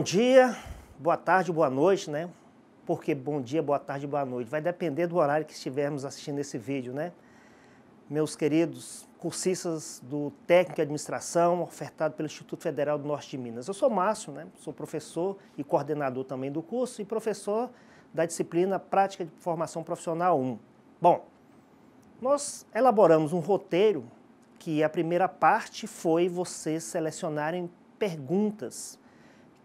bom dia, boa tarde, boa noite, né? Porque bom dia, boa tarde, boa noite vai depender do horário que estivermos assistindo esse vídeo, né? Meus queridos cursistas do Técnico e Administração, ofertado pelo Instituto Federal do Norte de Minas. Eu sou Márcio, né? Sou professor e coordenador também do curso e professor da disciplina Prática de Formação Profissional 1. Bom, nós elaboramos um roteiro que a primeira parte foi vocês selecionarem perguntas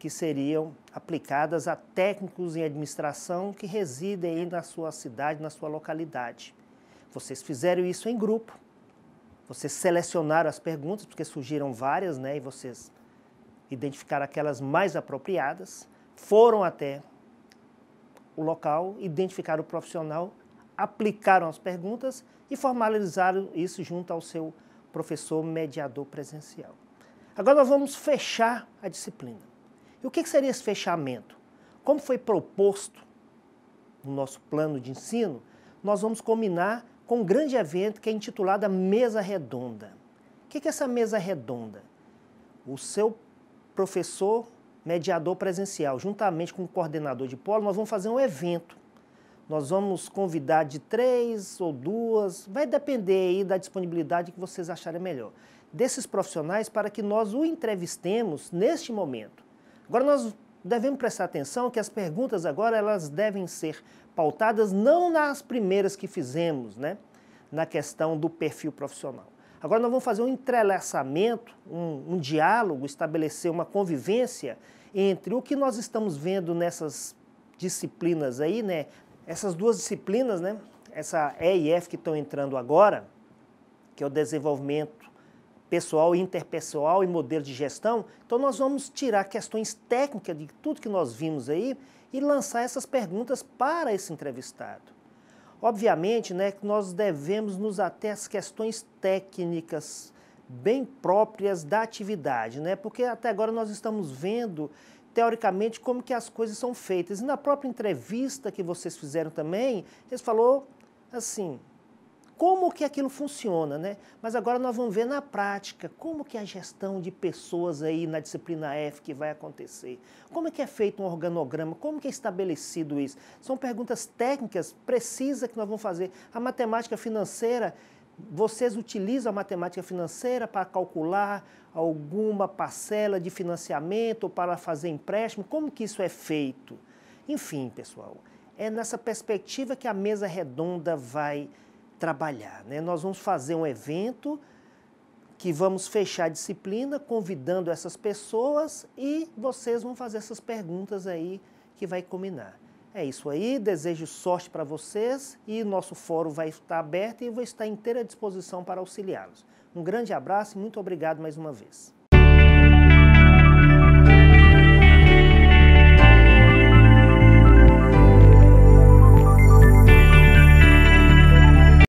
que seriam aplicadas a técnicos em administração que residem aí na sua cidade, na sua localidade. Vocês fizeram isso em grupo. Vocês selecionaram as perguntas, porque surgiram várias, né? E vocês identificaram aquelas mais apropriadas, foram até o local, identificaram o profissional, aplicaram as perguntas e formalizaram isso junto ao seu professor mediador presencial. Agora nós vamos fechar a disciplina. E o que seria esse fechamento? Como foi proposto no nosso plano de ensino, nós vamos combinar com um grande evento que é intitulado Mesa Redonda. O que é essa mesa redonda? O seu professor mediador presencial, juntamente com o coordenador de polo, nós vamos fazer um evento. Nós vamos convidar de três ou duas, vai depender aí da disponibilidade que vocês acharem melhor, desses profissionais para que nós o entrevistemos neste momento. Agora nós devemos prestar atenção que as perguntas agora elas devem ser pautadas não nas primeiras que fizemos, né? na questão do perfil profissional. Agora nós vamos fazer um entrelaçamento, um, um, diálogo, estabelecer uma convivência entre o que nós estamos vendo nessas disciplinas aí, né? Essas duas disciplinas, né? Essa E e F que estão entrando agora, que é o desenvolvimento pessoal, interpessoal e modelo de gestão. Então, nós vamos tirar questões técnicas de tudo que nós vimos aí e lançar essas perguntas para esse entrevistado. Obviamente, né, que nós devemos nos ater às questões técnicas bem próprias da atividade, né? Porque até agora nós estamos vendo teoricamente como que as coisas são feitas. E na própria entrevista que vocês fizeram também, eles falou assim, como que aquilo funciona, né? Mas agora nós vamos ver na prática como que a gestão de pessoas aí na disciplina F que vai acontecer, como é que é feito um organograma, como que é estabelecido isso. São perguntas técnicas precisas que nós vamos fazer. A matemática financeira vocês utilizam a matemática financeira para calcular alguma parcela de financiamento ou para fazer empréstimo? Como que isso é feito? Enfim, pessoal, é nessa perspectiva que a mesa redonda vai trabalhar. Né? Nós vamos fazer um evento que vamos fechar a disciplina convidando essas pessoas e vocês vão fazer essas perguntas aí que vai combinar. É isso aí, desejo sorte para vocês e nosso fórum vai estar aberto e vou estar inteira à disposição para auxiliá-los. Um grande abraço e muito obrigado mais uma vez.